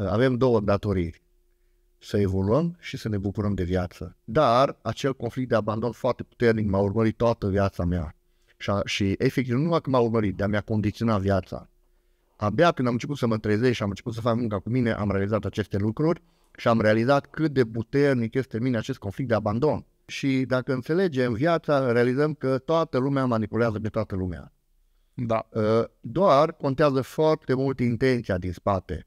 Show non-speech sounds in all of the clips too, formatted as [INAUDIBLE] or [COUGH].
Eh, avem două datorii: Să evoluăm și să ne bucurăm de viață. Dar acel conflict de abandon foarte puternic m-a urmărit toată viața mea. Și, a, și efectiv, nu numai că m-a urmărit, dar mi-a condiționat viața. Abia când am început să mă trezesc și am început să fac munca cu mine, am realizat aceste lucruri și am realizat cât de puternic este în mine acest conflict de abandon. Și dacă înțelegem viața, realizăm că toată lumea manipulează pe toată lumea. Da. Eh, doar contează foarte mult intenția din spate.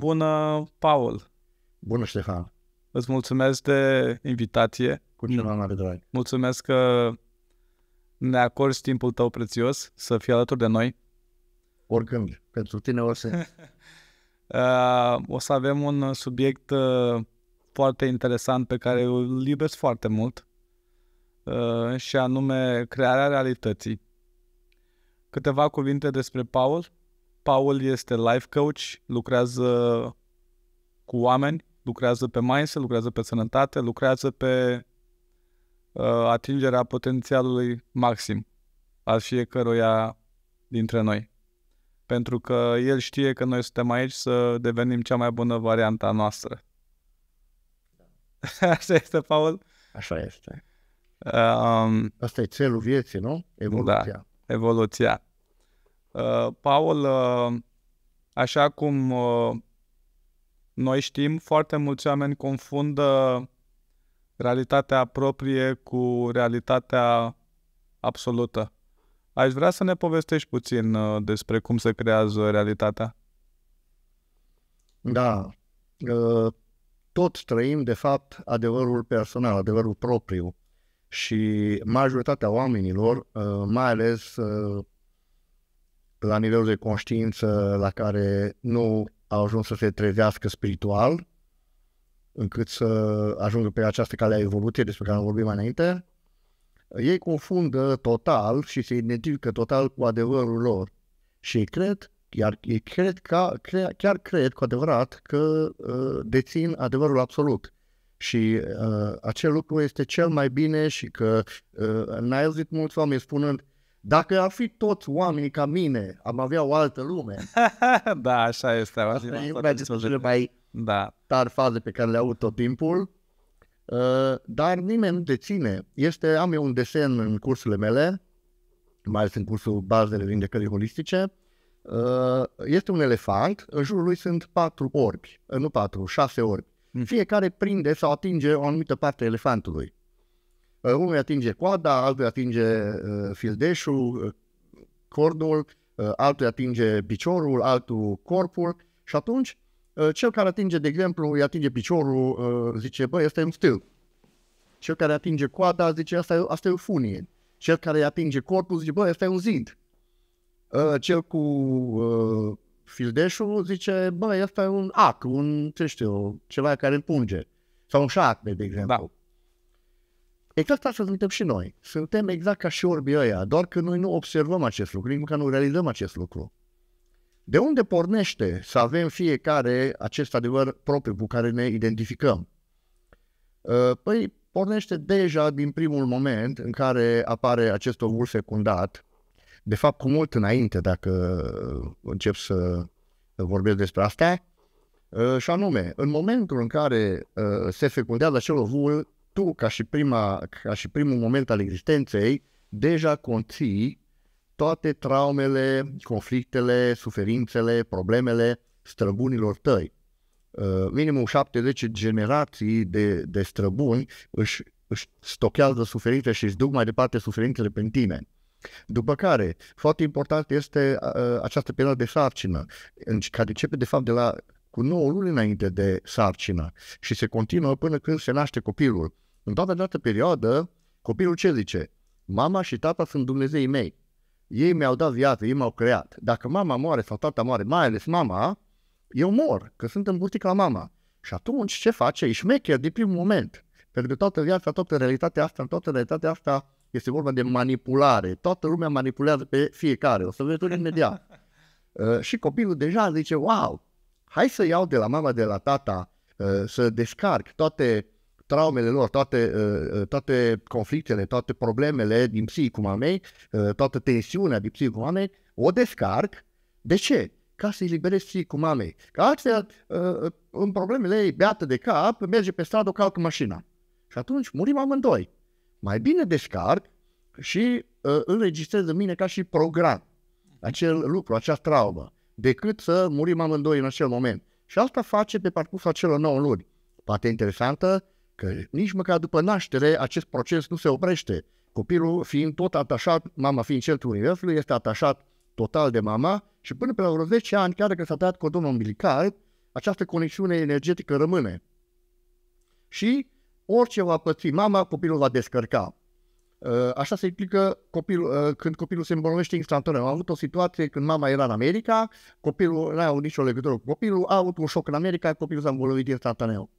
Bună, Paul! Bună, Ștefan! Îți mulțumesc de invitație. Cu cel mai mare drag. Mulțumesc că ne acorzi timpul tău prețios să fii alături de noi. Oricând, pentru tine o să... [LAUGHS] Uh, o să avem un subiect uh, foarte interesant pe care îl iubesc foarte mult uh, și anume crearea realității. Câteva cuvinte despre Paul. Paul este life coach, lucrează cu oameni, lucrează pe mindset, lucrează pe sănătate, lucrează pe uh, atingerea potențialului maxim al fiecăruia dintre noi. Pentru că el știe că noi suntem aici să devenim cea mai bună variantă a noastră. [LAUGHS] Așa este, Paul? Așa este. Uh, um, Asta e celul vieții, nu? Evoluția. Da, evoluția. Uh, Paul, uh, așa cum uh, noi știm, foarte mulți oameni confundă realitatea proprie cu realitatea absolută. Aș vrea să ne povestești puțin despre cum se creează realitatea. Da. Tot trăim, de fapt, adevărul personal, adevărul propriu. Și majoritatea oamenilor, mai ales la nivelul de conștiință la care nu au ajuns să se trezească spiritual, încât să ajungă pe această cale a evoluției despre care am vorbit mai înainte, ei confundă total și se identifică total cu adevărul lor. Și cred, iar ei cred ca, cre, chiar cred cu adevărat că uh, dețin adevărul absolut. Și uh, acel lucru este cel mai bine și că uh, n-ai auzit mulți oameni spunând uh, dacă ar fi toți oamenii ca mine, am avea o altă lume. [LAUGHS] da, așa este. Așa e una dintre cele mai da. tari faze pe care le aud tot timpul. Uh, dar nimeni nu deține. Este, am eu un desen în cursurile mele, mai ales în cursul bazele vindecării holistice. Uh, este un elefant, în jurul lui sunt patru orbi, nu patru, șase orbi. Mm. Fiecare prinde sau atinge o anumită parte a elefantului. Uh, unul atinge coada, altul atinge uh, fildeșul, uh, cordul, altul atinge piciorul, altul corpul și atunci cel care atinge, de exemplu, îi atinge piciorul, zice, bă, este un stâlp. Cel care atinge coada, zice, asta e, asta e o funie. Cel care îi atinge corpul, zice, bă, este un zid. Cel cu fildeșul zice, bă, este un ac, un, ce știu, ceva care îl punge. Sau un șarpe, de exemplu. Da. Exact asta suntem și noi. Suntem exact ca și orbii ăia, doar că noi nu observăm acest lucru, nici că nu realizăm acest lucru. De unde pornește să avem fiecare acest adevăr propriu cu care ne identificăm? Ă, păi pornește deja din primul moment în care apare acest ovul fecundat, de fapt cu mult înainte dacă încep să vorbesc despre asta, ă, și anume, în momentul în care ă, se fecundează acel ovul, tu, ca și, prima, ca și primul moment al existenței, deja conții toate traumele, conflictele, suferințele, problemele străbunilor tăi. Uh, minimum 70 generații de, de străbuni își, își stochează suferințe și își duc mai departe suferințele pe tine. După care, foarte important este uh, această perioadă de sarcină, care începe de fapt de la cu 9 luni înainte de sarcină și se continuă până când se naște copilul. În toată această perioadă, copilul ce zice? Mama și tata sunt Dumnezeii mei. Ei mi-au dat viață, ei m-au creat. Dacă mama moare sau tata moare, mai ales mama, eu mor, că sunt îmburtit la mama. Și atunci ce face? Ești șmecher din primul moment. Pentru că toată viața, toată realitatea asta, toată realitatea asta este vorba de manipulare. Toată lumea manipulează pe fiecare. O să vezi imediat. [LAUGHS] Uh, și copilul deja zice, wow, hai să iau de la mama, de la tata, uh, să descarc toate traumele lor, toate, uh, uh, toate conflictele, toate problemele din psihicul mamei, uh, toată tensiunea din psihicul mamei, o descarc. De ce? Ca să-i liberezi psihicul mamei. Că altfel, în problemele ei, beată de cap, merge pe stradă, o calcă mașina. Și atunci murim amândoi. Mai bine descarc și uh, înregistrez în mine ca și program acel lucru, acea traumă, decât să murim amândoi în acel moment. Și asta face pe parcursul acelor 9 luni. Poate interesantă că nici măcar după naștere acest proces nu se oprește. Copilul fiind tot atașat, mama fiind centrul universului, este atașat total de mama și până pe la vreo 10 ani, chiar dacă s-a tăiat cordonul umbilical, această conexiune energetică rămâne. Și orice va păți mama, copilul va descărca. Uh, așa se implică copilul, uh, când copilul se îmbolnăvește instantaneu. Am avut o situație când mama era în America, copilul nu avut nicio legătură cu copilul, a avut un șoc în America, copilul s-a îmbolnăvit instantaneu.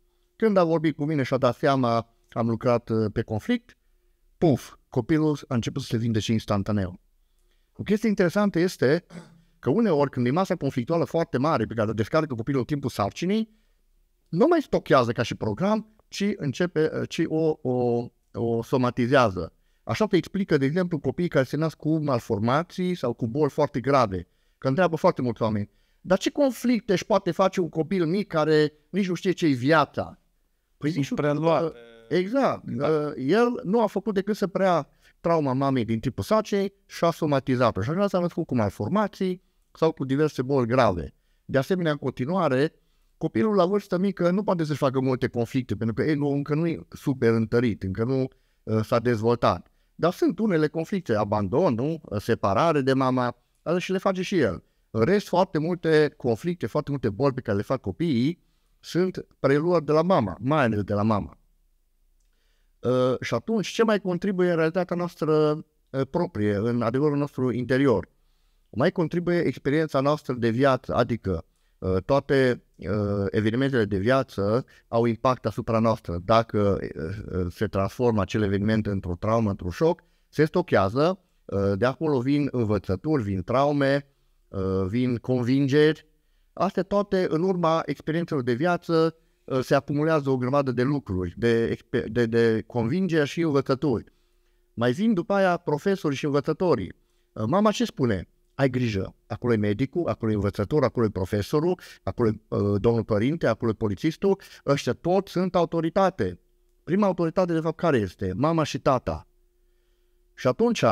Când a vorbit cu mine și a dat seama că am lucrat uh, pe conflict, puf, copilul a început să se vindece instantaneu. O chestie interesantă este că uneori când e masa conflictuală foarte mare pe care o descarcă copilul în timpul sarcinii, nu mai stochează ca și program, ci, începe, uh, ci o, o, o somatizează. Așa te explică, de exemplu, copiii care se nasc cu malformații sau cu boli foarte grave, că întreabă foarte mulți oameni. Dar ce conflicte își poate face un copil mic care nici nu știe ce e viața? Păi nici preluat. Uh, exact. Da. Uh, el nu a făcut decât să prea trauma mamei din tipul sacei și a somatizat-o. Și așa s-a născut cu malformații sau cu diverse boli grave. De asemenea, în continuare, copilul la vârstă mică nu poate să-și facă multe conflicte, pentru că ego încă nu e super întărit, încă nu uh, s-a dezvoltat. Dar sunt unele conflicte, abandon, nu? Uh, separare de mama, și le face și el. În rest, foarte multe conflicte, foarte multe boli pe care le fac copiii, sunt preluat de la mama, mai ales de la mama. Uh, și atunci, ce mai contribuie în realitatea noastră uh, proprie, în adevărul nostru interior? Mai contribuie experiența noastră de viață, adică uh, toate evenimentele de viață au impact asupra noastră. Dacă se transformă acel eveniment într-o traumă, într-un șoc, se stochează, de acolo vin învățături, vin traume, vin convingeri Astea toate, în urma experiențelor de viață, uh, se acumulează o grămadă de lucruri, de, de, de convingeri și învățături. Mai vin după aia profesori și învățătorii. Uh, mama ce spune? Ai grijă, acolo e medicul, acolo e învățător, acolo e profesorul, acolo e uh, domnul părinte, acolo e polițistul, ăștia toți sunt autoritate. Prima autoritate, de fapt, care este? Mama și tata. Și atunci,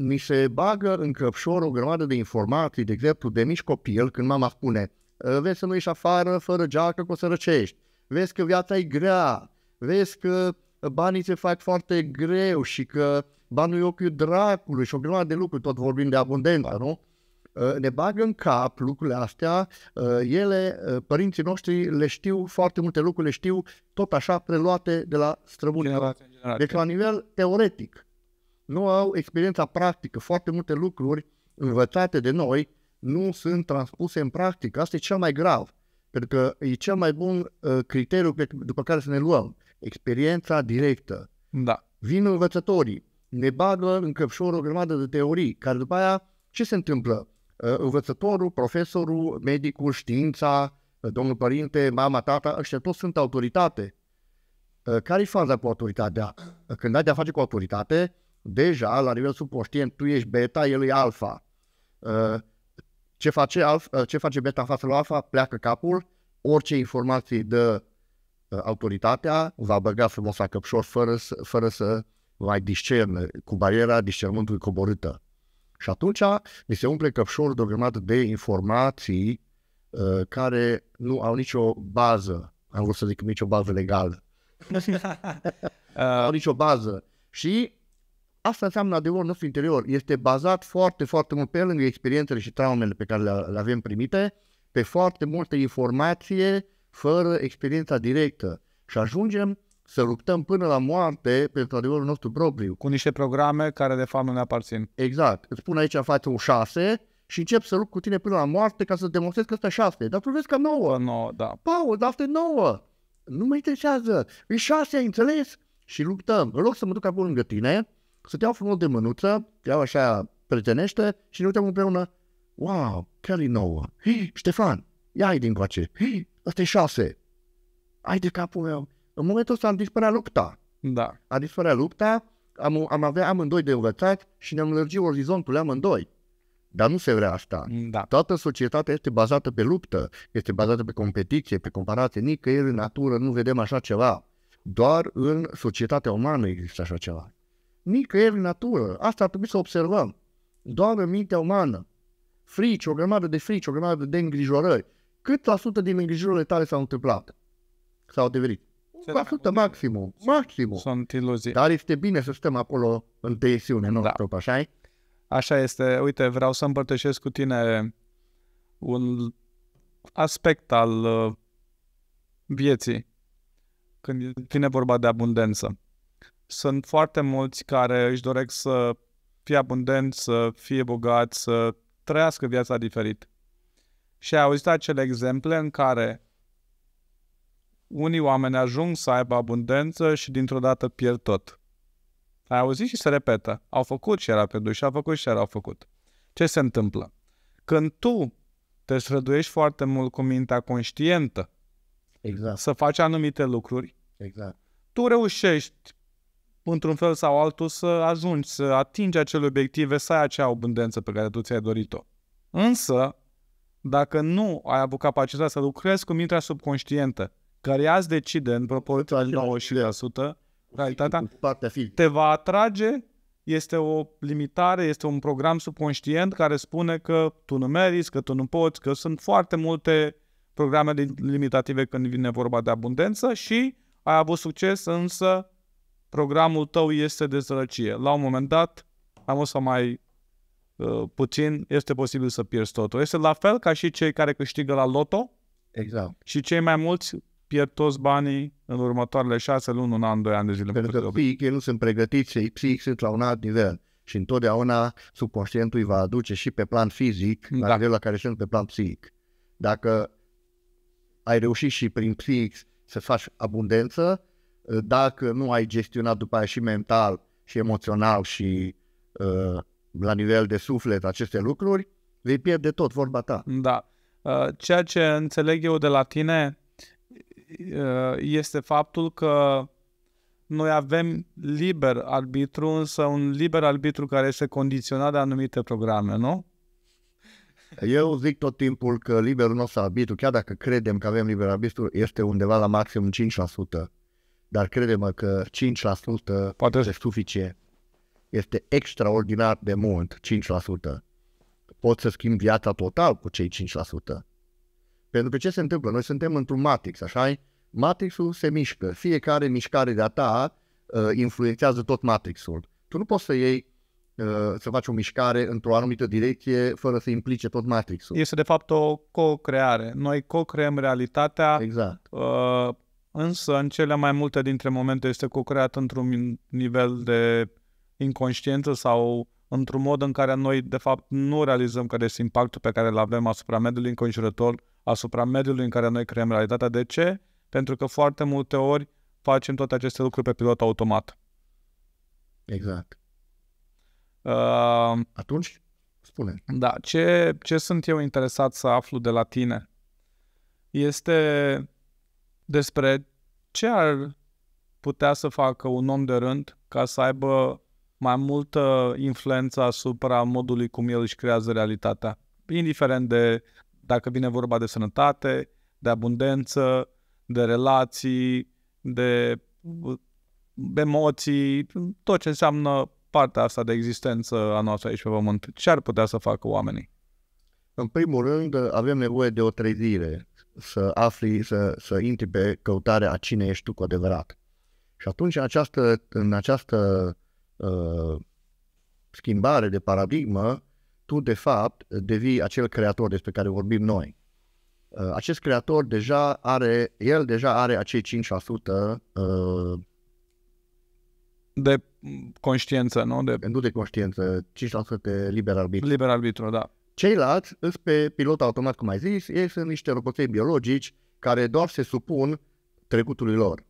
mi se bagă în căpșor o grămadă de informații, de exemplu, de mici copil, când mama spune, Eh, vezi să nu ieși afară fără geacă că o să răcești, vezi că viața e grea, vezi că eh, banii se fac foarte greu și că banul e ochiul dracului și o grămadă de lucruri, tot vorbim de abundență, nu? Eh, ne bagă în cap lucrurile astea, ele, părinții noștri le știu, foarte multe lucruri le știu, tot așa preluate de la străbunii. Deci la nivel teoretic, nu au experiența practică, foarte multe lucruri învățate de noi, nu sunt transpuse în practică. Asta e cel mai grav, pentru că e cel mai bun uh, criteriu pe, după care să ne luăm. Experiența directă. Da. Vin învățătorii, ne bagă în căpșor o grămadă de teorii, care după aia ce se întâmplă? Uh, învățătorul, profesorul, medicul, știința, uh, domnul părinte, mama, tata, ăștia toți sunt autoritate. Uh, care-i faza cu autoritatea? Când ai de-a face cu autoritate, deja, la nivel subconștient, tu ești beta, el e alfa. Uh, ce face, alfa, ă, ce face beta față la alfa? Pleacă capul, orice informații de ă, autoritatea va băga frumos la căpșor fără să, fără să mai discerne, cu bariera discernântului coborâtă. Și atunci mi se umple căpșorul de o grămadă de informații uh, care nu au nicio bază, am vrut să zic nicio bază legală, uh... [LAUGHS] au nicio bază. Și Asta înseamnă adevărul nostru interior. Este bazat foarte, foarte mult pe lângă experiențele și traumele pe care le avem primite, pe foarte multe informație fără experiența directă. Și ajungem să luptăm până la moarte pentru adevărul nostru propriu. Cu niște programe care de fapt nu ne aparțin. Exact. Îți spun aici față o șase și încep să lupt cu tine până la moarte ca să demonstrezi că asta șase. Dar tu vezi că nouă. Nouă, da. Paul, dar asta e nouă. Nu mă interesează. E șase, ai înțeles? Și luptăm. În loc să mă duc acolo lângă tine, Stăteau frumos de mânuță, erau așa prietenește și ne uitam împreună. Wow, Kelly nouă. Hi, Ștefan, ia din coace. Hi, ăsta e șase. Ai de capul meu. În momentul ăsta am dispărat lupta. Da. A dispărat lupta, am, am avea amândoi de învățat și ne-am lărgit orizontul amândoi. Dar nu se vrea asta. Da. Toată societatea este bazată pe luptă, este bazată pe competiție, pe comparație. Nicăieri în natură nu vedem așa ceva. Doar în societatea umană există așa ceva nicăieri în natură. Asta ar trebui să observăm. Doar în mintea umană. Frici, o grămadă de frici, o grămadă de îngrijorări. Cât la sută din îngrijorările tale s-au întâmplat? S-au devenit? Cu sută maximum, maximum. Sunt iluzii. Dar este bine să stăm acolo în tensiune, nu da. așa Așa este. Uite, vreau să împărtășesc cu tine un aspect al uh, vieții când vine vorba de abundență sunt foarte mulți care își doresc să fie abundenți, să fie bogați, să trăiască viața diferit. Și ai auzit acele exemple în care unii oameni ajung să aibă abundență și dintr-o dată pierd tot. Ai auzit și se repetă. Au făcut și era pierdut și au făcut și era au făcut. Ce se întâmplă? Când tu te străduiești foarte mult cu mintea conștientă exact. să faci anumite lucruri, exact. tu reușești într-un fel sau altul, să ajungi, să atingi acele obiective, să ai acea abundență pe care tu ți-ai dorit-o. Însă, dacă nu ai avut capacitatea să lucrezi cu mintea subconștientă, care azi decide în proporție de 90%, realitatea, te va atrage, este o limitare, este un program subconștient care spune că tu nu meriți, că tu nu poți, că sunt foarte multe programe limitative când vine vorba de abundență și ai avut succes, însă programul tău este de sărăcie. La un moment dat, am o să mai uh, puțin, este posibil să pierzi totul. Este la fel ca și cei care câștigă la loto. Exact. Și cei mai mulți pierd toți banii în următoarele șase luni, un an, doi ani de zile. Pentru că psihic ei nu sunt pregătiți, ei psihic sunt la un alt nivel. Și întotdeauna subconștientul îi va aduce și pe plan fizic, da. la nivelul la care sunt pe plan psihic. Dacă ai reușit și prin psihic să faci abundență, dacă nu ai gestionat după aia și mental și emoțional și uh, la nivel de suflet aceste lucruri, vei pierde tot vorba ta. Da. Uh, ceea ce înțeleg eu de la tine uh, este faptul că noi avem liber arbitru, însă un liber arbitru care este condiționat de anumite programe, nu? Eu zic tot timpul că liberul nostru arbitru, chiar dacă credem că avem liber arbitru, este undeva la maxim 5% dar credem că 5% poate este suficient. Este extraordinar de mult, 5%. Poți să schimbi viața total cu cei 5%. Pentru că ce se întâmplă? Noi suntem într-un matrix, așa -i? Matrixul se mișcă. Fiecare mișcare de-a ta uh, influențează tot matrixul. Tu nu poți să iei uh, să faci o mișcare într-o anumită direcție fără să implice tot matrixul. Este de fapt o co-creare. Noi co-creăm realitatea exact. Uh, însă în cele mai multe dintre momente este co-creat într-un nivel de inconștiență sau într-un mod în care noi, de fapt, nu realizăm care este impactul pe care îl avem asupra mediului înconjurător, asupra mediului în care noi creăm realitatea. De ce? Pentru că foarte multe ori facem toate aceste lucruri pe pilot automat. Exact. Uh, Atunci, spune. Da, ce, ce sunt eu interesat să aflu de la tine este despre ce ar putea să facă un om de rând ca să aibă mai multă influență asupra modului cum el își creează realitatea. Indiferent de dacă vine vorba de sănătate, de abundență, de relații, de emoții, tot ce înseamnă partea asta de existență a noastră aici pe pământ. Ce ar putea să facă oamenii? În primul rând, avem nevoie de o trezire să afli, să, să intri pe căutarea cine ești tu cu adevărat. Și atunci, în această, în această uh, schimbare de paradigmă, tu, de fapt, devii acel creator despre care vorbim noi. Uh, acest creator deja are, el deja are acei 5% uh, de conștiență, nu? De... Nu de conștiință, 5% de liber arbitru. Liber arbitru, da. Ceilalți sunt pe pilot automat, cum ai zis, ei sunt niște roboței biologici care doar se supun trecutului lor.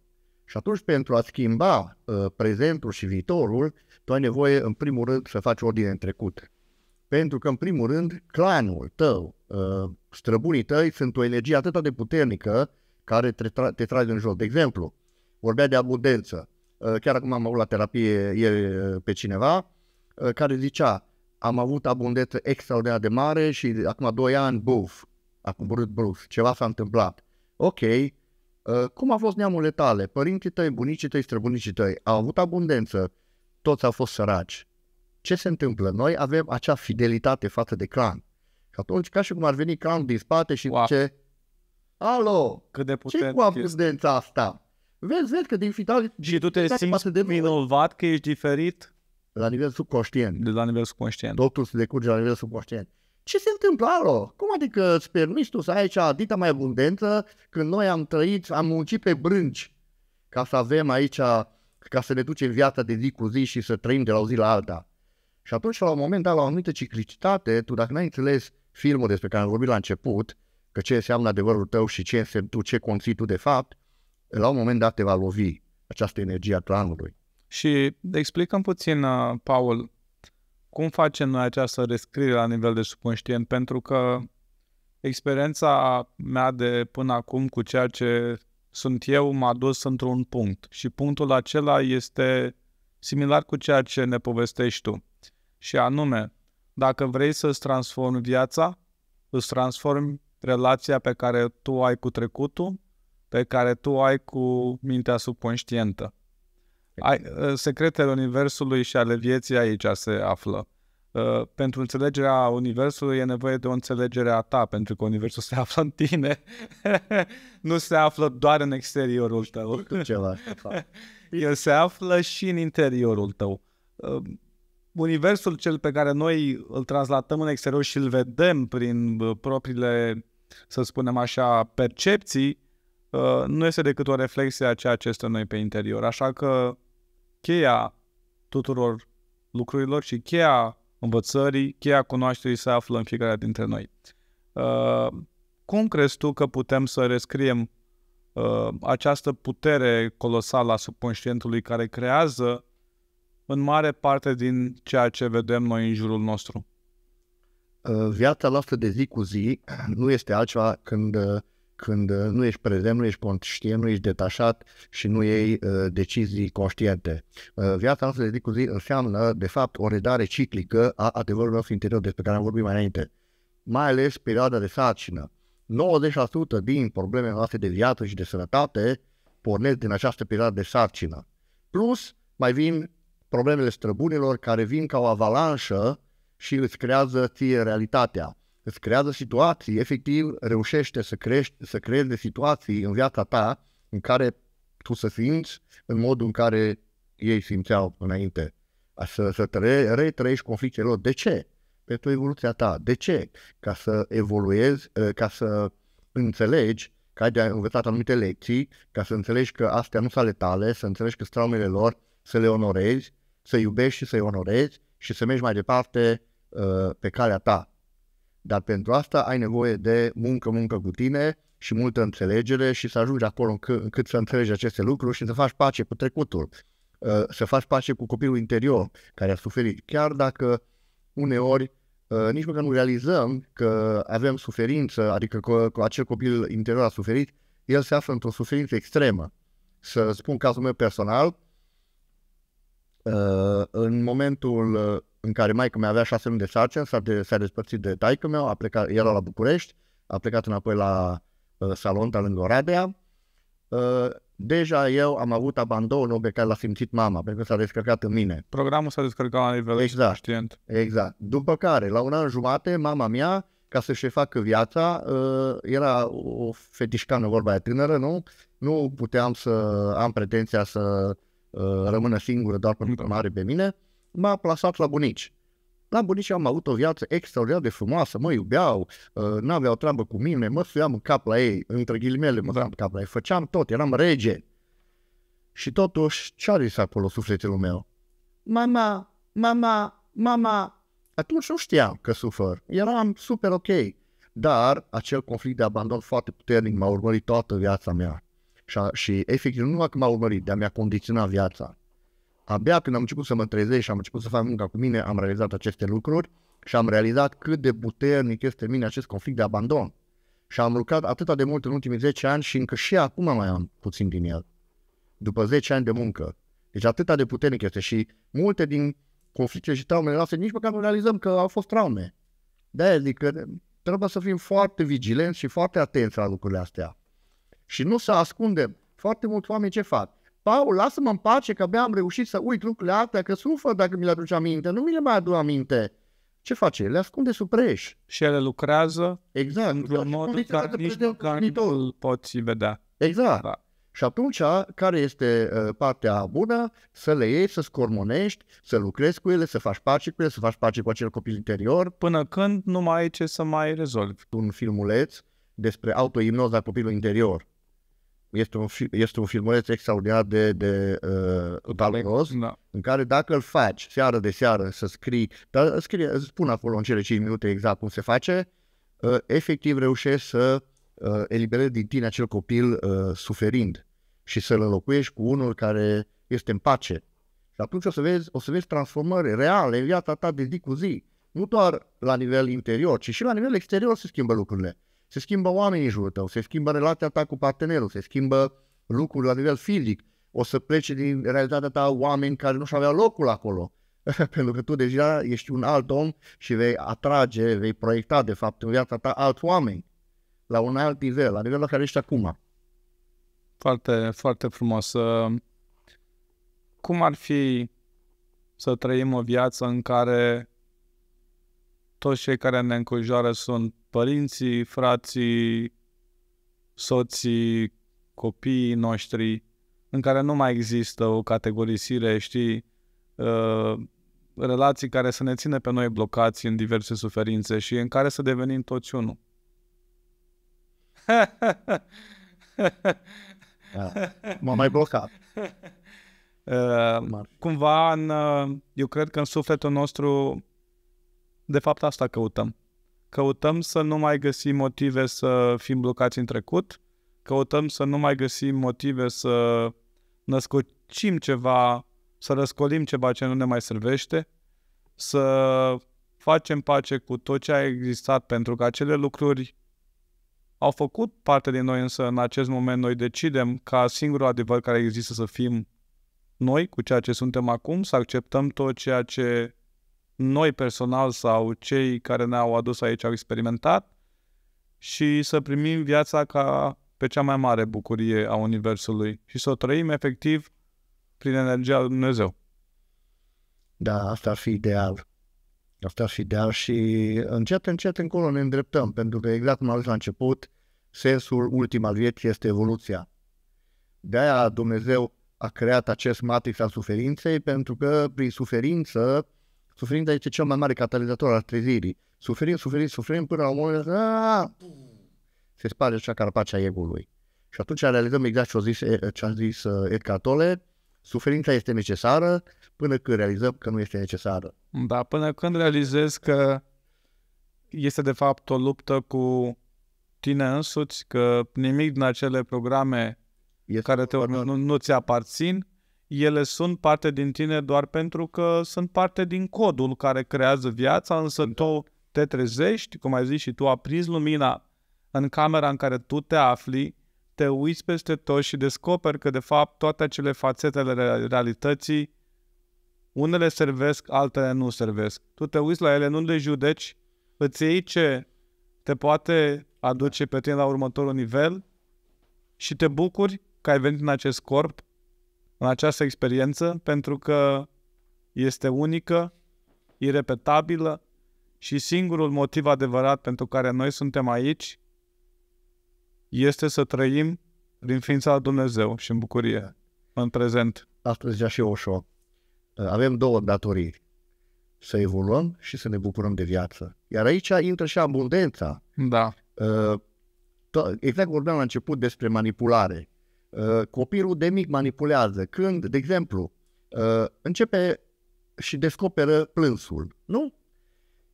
Și atunci, pentru a schimba uh, prezentul și viitorul, tu ai nevoie, în primul rând, să faci ordine în trecut. Pentru că, în primul rând, clanul tău, uh, străbunii tăi, sunt o energie atât de puternică care te, tra- te trage în jos. De exemplu, vorbea de abundență. Uh, chiar acum am avut la terapie ieri uh, pe cineva uh, care zicea, am avut abundență extraordinar de mare și acum 2 ani, buf, a cumpărut brus, ceva s-a întâmplat. Ok, uh, cum a fost neamurile tale? Părinții tăi, bunicii tăi, străbunicii tăi au avut abundență, toți au fost săraci. Ce se întâmplă? Noi avem acea fidelitate față de clan. Și atunci, ca și cum ar veni clan din spate și wow. zice, Alo, Cât de ce cu abundența asta? Vezi, vezi că din final... Și tu te simți de minovat că ești diferit? la nivel subconștient. De la nivel subconștient. Totul se decurge la nivel subconștient. Ce se întâmplă, alo? Cum adică îți permiți tu să ai aici dita mai abundență când noi am trăit, am muncit pe brânci ca să avem aici, ca să ne ducem viața de zi cu zi și să trăim de la o zi la alta. Și atunci, la un moment dat, la o anumită ciclicitate, tu dacă n-ai înțeles filmul despre care am vorbit la început, că ce înseamnă adevărul tău și ce, înseamnă, tu, ce conții tu de fapt, la un moment dat te va lovi această energie a clanului. Și explicăm puțin, uh, Paul, cum facem noi această rescriere la nivel de subconștient, pentru că experiența mea de până acum cu ceea ce sunt eu m-a dus într-un punct și punctul acela este similar cu ceea ce ne povestești tu. Și anume, dacă vrei să-ți transformi viața, îți transformi relația pe care tu ai cu trecutul, pe care tu ai cu mintea subconștientă. Ai, ă, secretele Universului și ale vieții aici se află. Ă, pentru înțelegerea Universului e nevoie de o înțelegere a ta, pentru că Universul se află în tine. [LAUGHS] nu se află doar în exteriorul tău. [LAUGHS] El se află și în interiorul tău. Ă, Universul cel pe care noi îl translatăm în exterior și îl vedem prin propriile, să spunem așa, percepții, nu este decât o reflexie a ceea ce este noi pe interior. Așa că cheia tuturor lucrurilor și cheia învățării, cheia cunoașterii se află în fiecare dintre noi. Uh, cum crezi tu că putem să rescriem uh, această putere colosală a subconștientului care creează în mare parte din ceea ce vedem noi în jurul nostru? Uh, viața noastră de zi cu zi nu este altceva când uh, când uh, nu ești prezent, nu ești conștient, nu ești detașat și nu iei uh, decizii conștiente. Uh, viața noastră de zi cu zi înseamnă, de fapt, o redare ciclică a adevărului nostru interior despre care am vorbit mai înainte, mai ales perioada de sarcină. 90% din problemele noastre de viață și de sănătate pornesc din această perioadă de sarcină. Plus, mai vin problemele străbunilor care vin ca o avalanșă și îți creează ție realitatea îți creează situații, efectiv reușește să, crești, să creeze situații în viața ta în care tu să simți în modul în care ei simțeau înainte. Să, să tre- retrăiești conflictele lor. De ce? Pentru evoluția ta. De ce? Ca să evoluezi, ă, ca să înțelegi că ai de învățat anumite lecții, ca să înțelegi că astea nu sunt ale tale, să înțelegi că straumele lor, să le onorezi, să iubești și să-i onorezi și să mergi mai departe uh, pe calea ta. Dar pentru asta ai nevoie de muncă, muncă cu tine și multă înțelegere și să ajungi acolo încât, încât să înțelegi aceste lucruri și să faci pace cu trecutul, uh, să faci pace cu copilul interior care a suferit. Chiar dacă uneori uh, nici măcar nu realizăm că avem suferință, adică că acel copil interior a suferit, el se află într-o suferință extremă. Să spun cazul meu personal, Uh, în momentul uh, în care maica mea avea șase luni de sarcină, s-a, de, s-a despărțit de taică meu, a plecat, era la București, a plecat înapoi la uh, dar lângă Oradea. Uh, deja eu am avut abandonul pe care l-a simțit mama, pentru că s-a descărcat în mine. Programul s-a descărcat la nivel exact, Exact. După care, la un an jumate, mama mea, ca să-și facă viața, uh, era o fetișcană, vorba aia tânără, nu? Nu puteam să am pretenția să Uh, rămână singură doar pentru că da. mă are pe mine, m-a plasat la bunici. La bunici am avut o viață extraordinar de frumoasă, mă iubeau, uh, n-aveau treabă cu mine, mă suiam în cap la ei, între ghilimele mă da. suiam în cap la ei, făceam tot, eram rege. Și totuși, ce a zis acolo sufletul meu? Mama, mama, mama. Atunci nu știam că sufăr, eram super ok. Dar acel conflict de abandon foarte puternic m-a urmărit toată viața mea. Și, a, și efectiv, nu numai că m-a urmărit, dar mi-a condiționat viața. Abia când am început să mă trezesc și am început să fac munca cu mine, am realizat aceste lucruri și am realizat cât de puternic este în mine acest conflict de abandon. Și am lucrat atât de mult în ultimii 10 ani și încă și acum mai am puțin din el. După 10 ani de muncă. Deci atât de puternic este și multe din conflicte și traumele noastre nici măcar nu realizăm că au fost traume. De-aia zic că trebuie să fim foarte vigilenți și foarte atenți la lucrurile astea și nu să ascundem. Foarte mulți oameni ce fac? Paul, lasă-mă în pace că abia am reușit să uit lucrurile astea, că sufă dacă mi le aduce aminte, nu mi le mai adu aminte. Ce face? Le ascunde sub preș. Și ele lucrează exact, într-un mod care nici măcar nu poți vedea. Exact. Da. Și atunci, care este ă, partea bună? Să le iei, să scormonești, să lucrezi cu ele, să faci pace cu ele, să faci pace cu acel copil interior. Până când nu mai ai ce să mai rezolvi. Un filmuleț despre autoimnoza copilului interior este un, fi, este un filmuleț extraordinar de, de uh, talentos, da. în care dacă îl faci seară de seară să scrii, dar scrie, îți spun acolo în cele 5 minute exact cum se face, uh, efectiv reușești să uh, eliberezi din tine acel copil uh, suferind și să-l înlocuiești cu unul care este în pace. Și atunci o să vezi, o să vezi transformări reale în viața ta de zi cu zi. Nu doar la nivel interior, ci și la nivel exterior se schimbă lucrurile. Se schimbă oamenii în jurul tău, se schimbă relația ta cu partenerul, se schimbă lucruri la nivel fizic. O să pleci din realitatea ta oameni care nu-și aveau locul acolo. [LAUGHS] Pentru că tu deja ești un alt om și vei atrage, vei proiecta de fapt în viața ta alți oameni la un alt nivel, la nivelul la care ești acum. Foarte, foarte frumos. Cum ar fi să trăim o viață în care toți cei care ne încojoară sunt părinții, frații, soții, copiii noștri, în care nu mai există o categorisire, știi, uh, relații care să ne ține pe noi blocați în diverse suferințe și în care să devenim toți unul. Da. M-am mai blocat. Uh, Cumva, în, uh, eu cred că în sufletul nostru de fapt, asta căutăm. Căutăm să nu mai găsim motive să fim blocați în trecut, căutăm să nu mai găsim motive să născocim ceva, să răscolim ceva ce nu ne mai servește, să facem pace cu tot ce a existat, pentru că acele lucruri au făcut parte din noi, însă în acest moment noi decidem ca singurul adevăr care există să fim noi cu ceea ce suntem acum, să acceptăm tot ceea ce noi personal sau cei care ne-au adus aici au experimentat și să primim viața ca pe cea mai mare bucurie a Universului și să o trăim efectiv prin energia lui Dumnezeu. Da, asta ar fi ideal. Asta ar fi ideal și încet, încet încolo ne îndreptăm, pentru că exact cum am zis la început, sensul ultim al vieții este evoluția. De-aia Dumnezeu a creat acest matrix al suferinței, pentru că prin suferință Suferința este cel mai mare catalizator al trezirii. Suferim, suferim, suferim până la un moment dat, se sparge acea carpacea egului. Și atunci realizăm exact ce a zis, ce a zis uh, Edgar Tolle, suferința este necesară până când realizăm că nu este necesară. Da, până când realizez că este de fapt o luptă cu tine însuți, că nimic din acele programe este care te urmează nu, nu ți aparțin ele sunt parte din tine doar pentru că sunt parte din codul care creează viața, însă da. tu te trezești, cum ai zis și tu, aprizi lumina în camera în care tu te afli, te uiți peste tot și descoperi că, de fapt, toate acele fațetele realității, unele servesc, altele nu servesc. Tu te uiți la ele, nu le judeci, îți iei ce te poate aduce da. pe tine la următorul nivel și te bucuri că ai venit în acest corp în această experiență pentru că este unică, irepetabilă și singurul motiv adevărat pentru care noi suntem aici este să trăim prin ființa lui Dumnezeu și în bucurie, da. în prezent. Asta zicea și Oșo. Uh, avem două datoriri. Să evoluăm și să ne bucurăm de viață. Iar aici intră și abundența. Da. Uh, exact vorbeam la început despre manipulare Uh, copilul de mic manipulează când, de exemplu, uh, începe și descoperă plânsul, nu?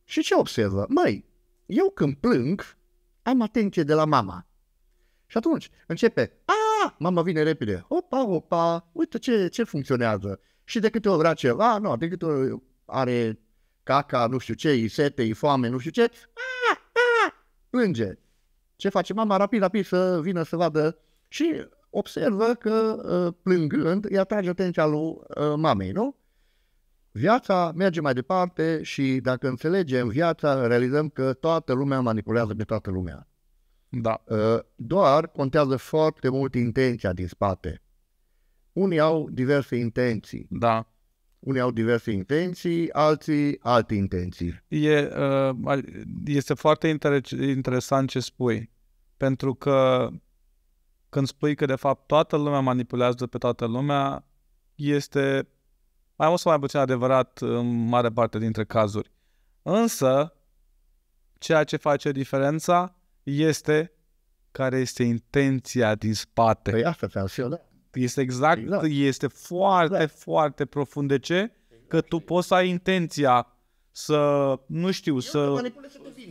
Și ce observă? Măi, eu când plâng, am atenție de la mama. Și atunci începe, a, mama vine repede, opa, opa, uite ce, ce funcționează. Și de câte ori vrea ceva, nu, de câte ori are caca, nu știu ce, e sete, e foame, nu știu ce, a, a, plânge. Ce face mama? Rapid, rapid să vină să vadă și observă că ă, plângând îi atrage atenția lui ă, mamei, nu? Viața merge mai departe și dacă înțelegem viața, realizăm că toată lumea manipulează pe toată lumea. Da. Ă, doar contează foarte mult intenția din spate. Unii au diverse intenții. Da. Unii au diverse intenții, alții alte intenții. E, este foarte interesant ce spui, pentru că când spui că de fapt toată lumea manipulează pe toată lumea, este mai mult sau mai puțin adevărat în mare parte dintre cazuri. Însă, ceea ce face diferența este care este intenția din spate. Păi asta vreau și eu, da. Este exact, exact. este foarte, exact. foarte profund. De ce? Exact. Că tu poți să ai intenția să, nu știu, eu să,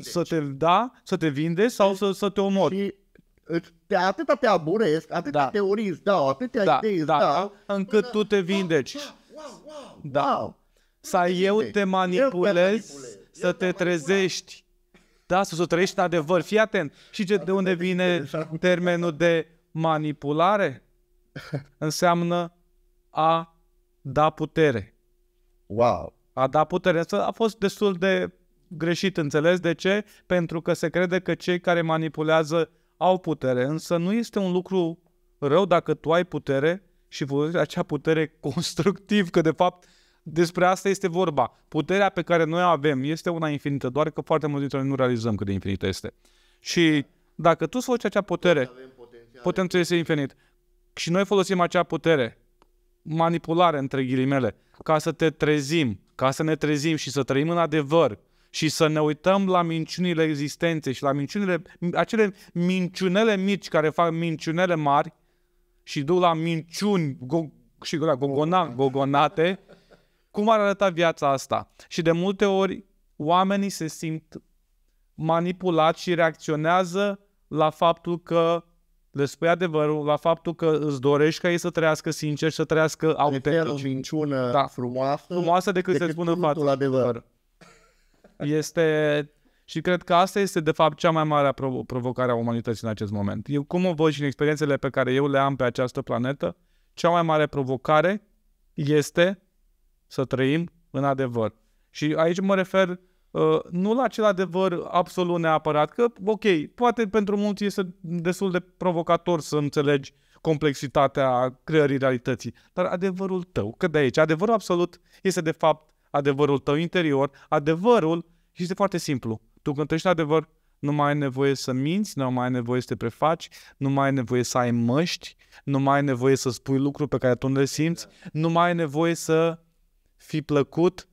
să te, da, să te vinde sau să, să te omori. Și te, atâta te aburesc, atâta da. teorii îți dau, atâtea da, idei îți da, dau. Da. Da. Încât până... tu te vindeci. Wow, wow, wow, da. Wow. Sau eu te manipulez, eu te să te, te trezești. Da, să o trăiești în adevăr. Fii atent. Și ce, de unde vine termenul de manipulare? Înseamnă a da putere. Wow. A da putere. Asta a fost destul de greșit înțeles. De ce? Pentru că se crede că cei care manipulează au putere, însă nu este un lucru rău dacă tu ai putere și folosești acea putere [LAUGHS] constructiv, că de fapt despre asta este vorba. Puterea pe care noi o avem este una infinită, doar că foarte mulți dintre noi nu realizăm cât de infinită este. Și dacă tu folosești acea putere, să este infinit. Și noi folosim acea putere, manipulare între ghilimele, ca să te trezim, ca să ne trezim și să trăim în adevăr, și să ne uităm la minciunile existenței și la minciunile, acele minciunele mici care fac minciunele mari și duc la minciuni go, și la gogona, gogonate, cum ar arăta viața asta? Și de multe ori oamenii se simt manipulați și reacționează la faptul că le spui adevărul, la faptul că îți dorești ca ei să trăiască sincer, să trăiască autentic. Preferă minciună da. frumoasă, frumoasă decât, decât să spună față. Adevăr. Este și cred că asta este, de fapt, cea mai mare provocare a umanității în acest moment. Eu, cum o văd și în experiențele pe care eu le am pe această planetă, cea mai mare provocare este să trăim în adevăr. Și aici mă refer uh, nu la acel adevăr absolut neapărat, că, ok, poate pentru mulți este destul de provocator să înțelegi complexitatea creării realității, dar adevărul tău, că de aici, adevărul absolut este, de fapt, adevărul tău interior, adevărul și este foarte simplu. Tu când trăiești adevăr, nu mai ai nevoie să minți, nu mai ai nevoie să te prefaci, nu mai ai nevoie să ai măști, nu mai ai nevoie să spui lucruri pe care tu nu le simți, exact. nu mai ai nevoie să fii plăcut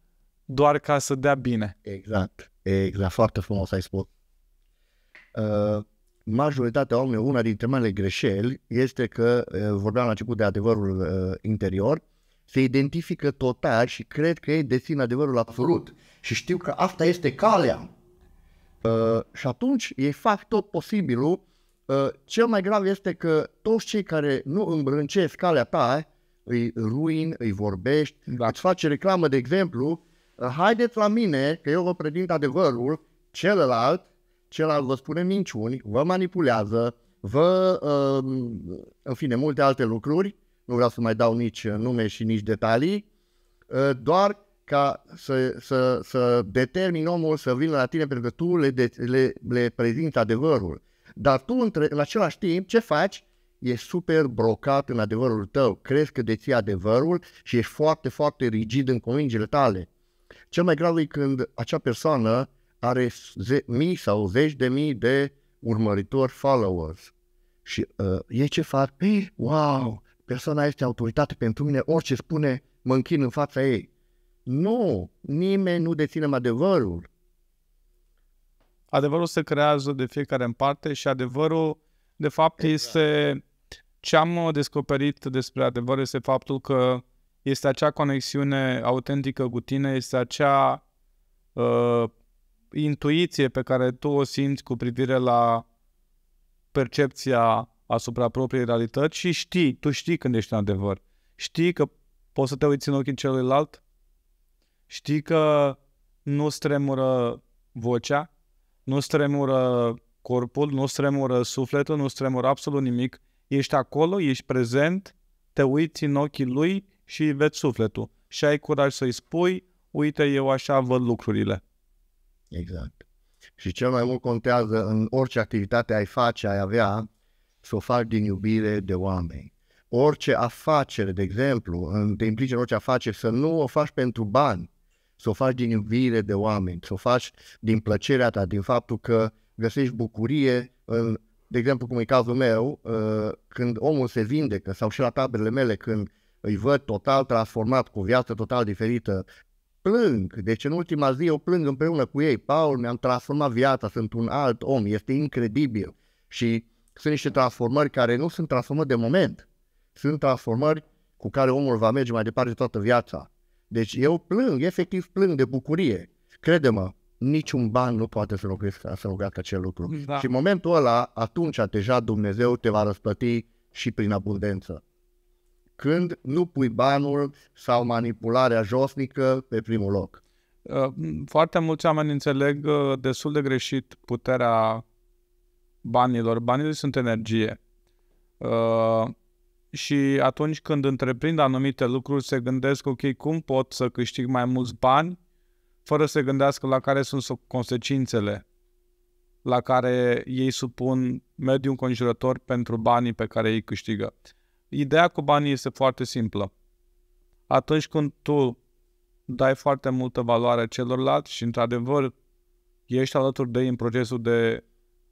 doar ca să dea bine. Exact, exact, foarte frumos ai spus. Uh, majoritatea oamenilor, una dintre mele greșeli este că uh, vorbeam la început de adevărul uh, interior, uh, se identifică total și cred că ei dețin adevărul absolut și știu că asta este calea. Uh, și atunci ei fac tot posibilul. Uh, cel mai grav este că toți cei care nu îmbrâncesc calea ta, îi ruin, îi vorbești, da. îți face reclamă, de exemplu, uh, haideți la mine că eu vă prezint adevărul, celălalt, celălalt vă spune minciuni, vă manipulează, vă, uh, în fine, multe alte lucruri nu vreau să mai dau nici uh, nume și nici detalii, uh, doar ca să, să, să determin omul să vină la tine pentru că tu le, de, le, le prezinți adevărul. Dar tu, între, în același timp, ce faci? e super brocat în adevărul tău, crezi că deții adevărul și ești foarte, foarte rigid în convingerile tale. Cel mai grav e când acea persoană are ze- mii sau zeci de mii de urmăritori, followers. Și uh, ei ce fac? Ei, wow, persoana este autoritate pentru mine, orice spune, mă închin în fața ei. Nu, nimeni nu deține adevărul. Adevărul se creează de fiecare în parte și adevărul, de fapt, exact. este ce am descoperit despre adevăr este faptul că este acea conexiune autentică cu tine, este acea uh, intuiție pe care tu o simți cu privire la percepția asupra propriei realități și știi, tu știi când ești în adevăr. Știi că poți să te uiți în ochii celuilalt, știi că nu stremură vocea, nu stremură corpul, nu stremură sufletul, nu stremură absolut nimic. Ești acolo, ești prezent, te uiți în ochii lui și vezi sufletul. Și ai curaj să-i spui, uite, eu așa văd lucrurile. Exact. Și cel mai mult contează în orice activitate ai face, ai avea, să o faci din iubire de oameni. Orice afacere, de exemplu, te implice în orice afacere, să nu o faci pentru bani, să o faci din iubire de oameni, să o faci din plăcerea ta, din faptul că găsești bucurie în, de exemplu, cum e cazul meu, uh, când omul se vindecă sau și la taberele mele, când îi văd total transformat, cu o viață total diferită, plâng. Deci în ultima zi eu plâng împreună cu ei. Paul, mi-am transformat viața, sunt un alt om, este incredibil. Și sunt niște transformări care nu sunt transformări de moment. Sunt transformări cu care omul va merge mai departe toată viața. Deci eu plâng, efectiv plâng de bucurie. Crede-mă, niciun ban nu poate să locuiască, să locuiască acel lucru. Da. Și în momentul ăla, atunci deja Dumnezeu te va răspăti și prin abundență. Când nu pui banul sau manipularea josnică pe primul loc. Uh, foarte mulți oameni înțeleg uh, destul de greșit puterea banilor. Banii sunt energie. Uh, și atunci când întreprind anumite lucruri, se gândesc, ok, cum pot să câștig mai mulți bani, fără să gândească la care sunt consecințele la care ei supun mediul înconjurător pentru banii pe care ei câștigă. Ideea cu banii este foarte simplă. Atunci când tu dai foarte multă valoare celorlalți și, într-adevăr, ești alături de ei în procesul de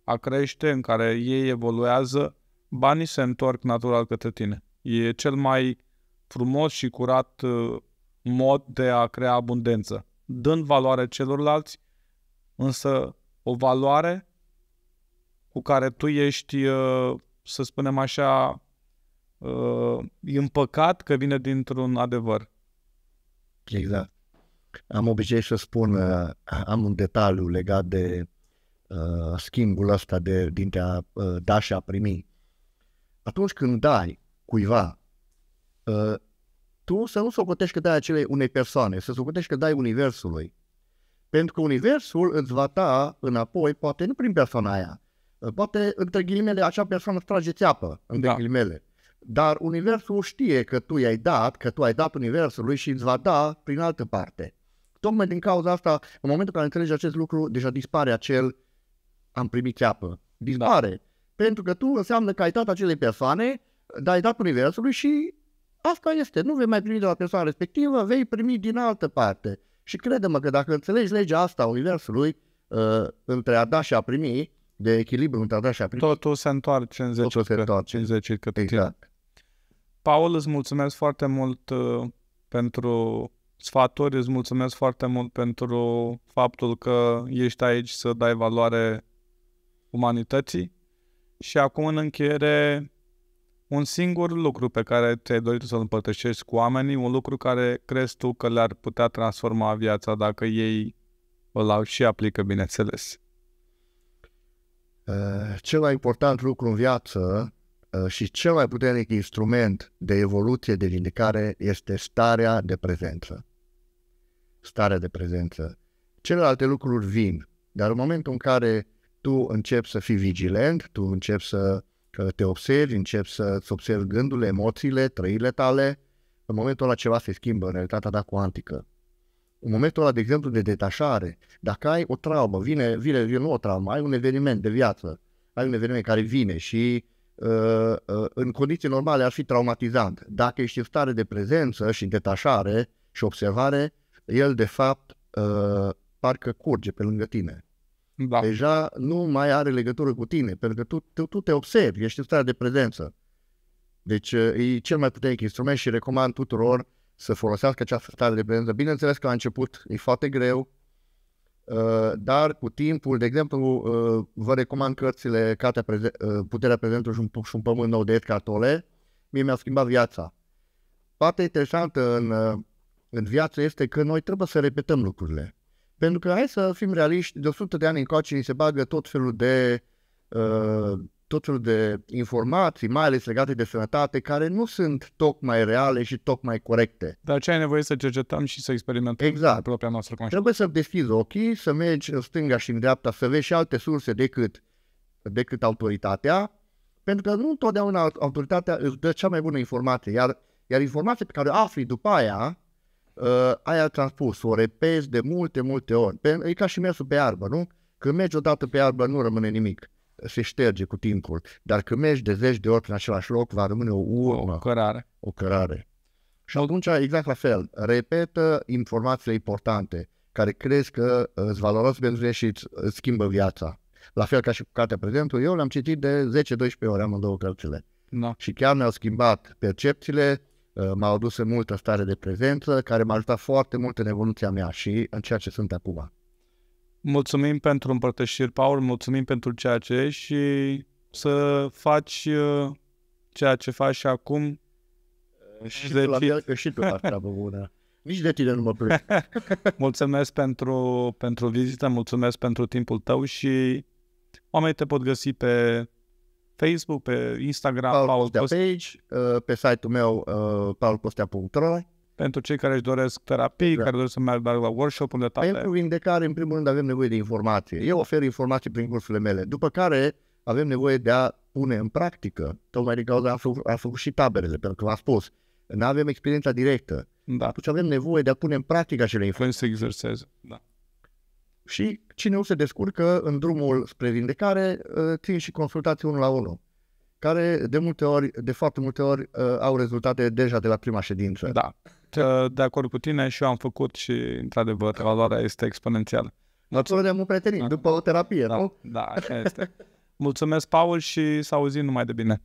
a crește, în care ei evoluează, banii se întorc natural către tine. E cel mai frumos și curat uh, mod de a crea abundență, dând valoare celorlalți, însă o valoare cu care tu ești, uh, să spunem așa, uh, împăcat că vine dintr-un adevăr. Exact. Am obicei să spun, am un detaliu legat de uh, schimbul ăsta de, dintre a uh, da și a primi. Atunci când dai cuiva, uh, tu să nu socotești că dai acelei unei persoane, să socotești că dai universului. Pentru că universul îți va da înapoi, poate nu prin persoana aia, uh, poate între ghilimele acea persoană îți trage țeapă, între da. ghilimele. Dar universul știe că tu i-ai dat, că tu ai dat universului și îți va da prin altă parte. Tocmai din cauza asta, în momentul în care înțelegi acest lucru, deja dispare acel am primit ceapă da. Dispare. da. Pentru că tu înseamnă că ai dat acelei persoane, da, ai dat universului și asta este. Nu vei mai primi de la persoana respectivă, vei primi din altă parte. Și crede-mă că dacă înțelegi legea asta a universului, uh, între a da și a primi, de echilibru între a da și a primi... Totul se întoarce în 10 se întoarce. 10 cât exact. Timp. Paul, îți mulțumesc foarte mult uh, pentru sfaturi, îți mulțumesc foarte mult pentru faptul că ești aici să dai valoare umanității. Și acum în încheiere, un singur lucru pe care ți-ai dorit să-l împărtășești cu oamenii, un lucru care crezi tu că le-ar putea transforma viața dacă ei îl au și aplică, bineînțeles. Uh, cel mai important lucru în viață uh, și cel mai puternic instrument de evoluție, de vindecare, este starea de prezență. Starea de prezență. Celelalte lucruri vin, dar în momentul în care tu începi să fii vigilent, tu începi să te observi, începi să-ți observi gândurile, emoțiile, trăirile tale. În momentul ăla ceva se schimbă în realitatea ta cuantică. În momentul ăla, de exemplu, de detașare, dacă ai o traumă, vine, vine, vine nu o traumă, ai un eveniment de viață, ai un eveniment care vine și uh, uh, în condiții normale ar fi traumatizant. Dacă ești în stare de prezență și detașare și observare, el de fapt uh, parcă curge pe lângă tine da. deja nu mai are legătură cu tine, pentru că tu, tu, tu te observi, ești în stare de prezență. Deci e cel mai puternic instrument și recomand tuturor să folosească această stare de prezență. Bineînțeles că la început e foarte greu, uh, dar cu timpul, de exemplu, uh, vă recomand cărțile Cartea Preze- uh, Puterea Prezentului și un Pământ Nou de Edgar Tolle. Mie mi-a schimbat viața. Partea interesantă în, în viață este că noi trebuie să repetăm lucrurile. Pentru că, hai să fim realiști, de 100 de ani încoace ni se bagă tot felul de uh, tot felul de informații, mai ales legate de sănătate, care nu sunt tocmai reale și tocmai corecte. Dar ce ai nevoie să cercetăm și să experimentăm exact. propria noastră conștiință? Trebuie să deschizi ochii, să mergi în stânga și în dreapta, să vezi și alte surse decât, decât autoritatea, pentru că nu întotdeauna autoritatea îți dă cea mai bună informație, iar, iar informația pe care o afli după aia uh, aia ți-am spus, o repezi de multe, multe ori. Pe, e ca și mersul pe arbă, nu? Când mergi odată pe arbă nu rămâne nimic, se șterge cu timpul, dar când mergi de zeci de ori în același loc va rămâne o urmă. O cărare. O cărare. Și atunci exact la fel, repetă informațiile importante care crezi că ă, îți valoros pentru și îți schimbă viața. La fel ca și cu cartea prezentul, eu l-am citit de 10-12 ore două cărțile. No. Da. Și chiar mi-au schimbat percepțiile, Uh, m-au adus în multă stare de prezență, care m-a ajutat foarte mult în evoluția mea și în ceea ce sunt acum. Mulțumim pentru împărtășiri, Paul, mulțumim pentru ceea ce ești și să faci uh, ceea ce faci și acum. Și de la fel că și tu la treabă bună. Nici de tine nu mă prind. [LAUGHS] mulțumesc pentru, pentru vizită, mulțumesc pentru timpul tău și oamenii te pot găsi pe Facebook, pe Instagram, Paul, Paul Costea Cost... page, uh, pe site-ul meu uh, paulcostea.ro pentru cei care își doresc terapii, da. care doresc să meargă la workshop unde tale. Pentru păi, vindecare, în primul rând, avem nevoie de informație. Eu ofer informații prin cursurile mele, după care avem nevoie de a pune în practică. Tocmai de cauza a făcut, făcut și taberele, pentru că v-am spus, nu avem experiența directă. Da. Atunci deci avem nevoie de a pune în practică acele informații. Când se exerseze, da și cine nu se descurcă în drumul spre vindecare, ă, țin și consultații unul la unul, care de multe ori, de foarte multe ori, ă, au rezultate deja de la prima ședință. Da, de acord cu tine și eu am făcut și, într-adevăr, valoarea este exponențială. Mulțumesc de mult, da. după o terapie, da, nu? Da, așa este. Mulțumesc, Paul, și să auzit numai de bine.